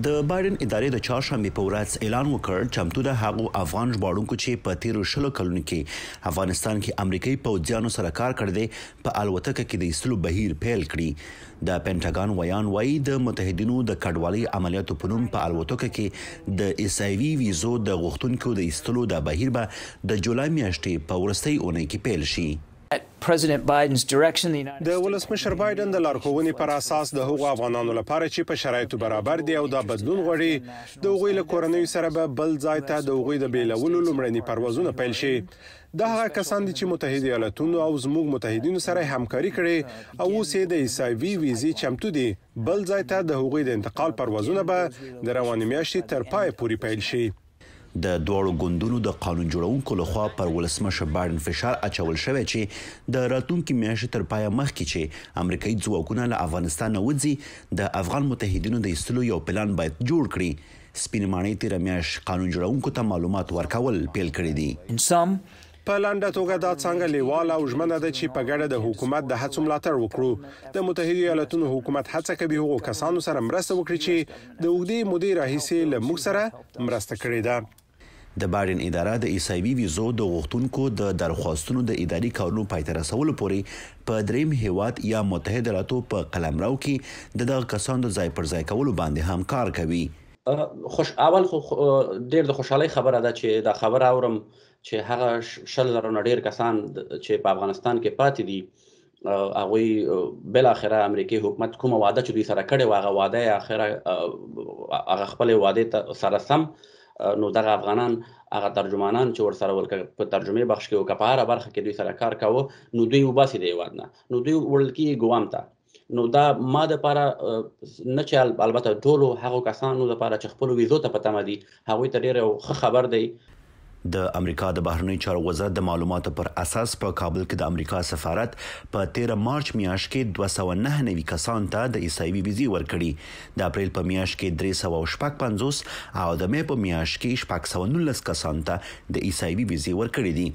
د بایدن ادارې د چهارشنبه په ورځ اعلان وکړ چې امتو د هغو افغان ژباړونکو چې په تیرو شلو کلونو کې افغانستان کې امریکایي پوځیانو سره کار کړی دی په الوتکه کې د اسلو بهیر پیل کړی د پینټاګان ویان وایي د متحدینو د کډوالۍ عملیاتو په نوم په الوتکه کې د ایسایوي ویزو د غوښتونکو د استلو د بهیر به د جولای میاشتې په ورستۍ اونۍ کې پیل شي د ولسمشر بایدن د لارښوونې پر اساس د هغو افغانانو لپاره چې په شرایطو برابر دي او دا بدلون غواړي د هغوی له کورنۍ سره به بل ځای ته د هغوی د بیلولو لمړني پروازونه پیل شي دا هغه کسان دي چې متحده ایالاتونو او زموږ متحدینو سره همکاري کړي او اوس یې د ایسایوي ویزې چمتو دي بل ځای ته د هغوی د انتقال پروازونه به د روانې میاشتې تر پای پورې پیل شي د دوړو غوندونو د قانون جوړونکو لخوا پر ولسمشر بارن فشار اچول شوی چې د راتلونکو میاشتې تر پایه مخکې چې امریکایي ځواکونه له افغانستان وځي د افغان متحدینو د ایستلو یو پلان باید جوړ کړي سپینمانې تیر میاش قانون جوړونکو ته معلومات ورکول پیل کړی دي په لاندې توګه دا څنګه لیواله او ژمنه ده چې په ګډه د حکومت د هڅو ملاتړ وکړو د متحده ایالاتونو حکومت هڅه کوي هغو کسانو سره مرسته وکړي چې د وګړي مدیر راهیسې له موږ سره مرسته کړي ده د بایدن اداره د ایسایوي ویزو د غوښتونکو د درخواستونو د اداري کارونو پایته رسولو پورې په دریم هیواد یا متحده ایالاتو په قلمرو کې د دغه کسانو د ځای پر ځای کولو باندې هم کار کوي خوش اول خو ډیر د خوشحالي خبره ده چې دا خبره اورم چې هغه شل زره ډیر کسان چې په افغانستان کې پاتې دي هغه بل اخره امریکای حکومت کوم وعده چې دوی سره کړې واغه وعده اخره هغه خپل وعده سره سم نو دغه افغانان هغه ترجمانان چې ورسره ولکه په ترجمه بخش کې او کپاره برخه کې دوی سره کار کاوه نو دوی وباسي دی وادنه نو دوی ورلکی ګوام ته نو دا ما د لپاره نه چې البته ټولو هغه کسانو لپاره چې خپل ویزو ته پته مدي هغه ته ډیر خبر دی د امریکا د بهرنی چارو وزارت د معلوماتو پر اساس په کابل کې د امریکا سفارت په 13 مارچ میاشت کې 299 کسان ته د ایسایوي ویزه ورکړي د اپریل په میاشت کې 356 او د مې په میاشت کې 619 کسان ته د ایسایوي ویزه ورکړي دي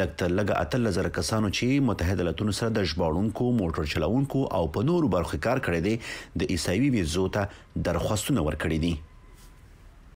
لکه لګه اتل زر کسانو چې متحده ایالاتونو سره د ژباړونکو موټر چلوونکو او په نورو برخو کار کړی دی د ایسایوي ویزو ته درخواستونه ورکړي دي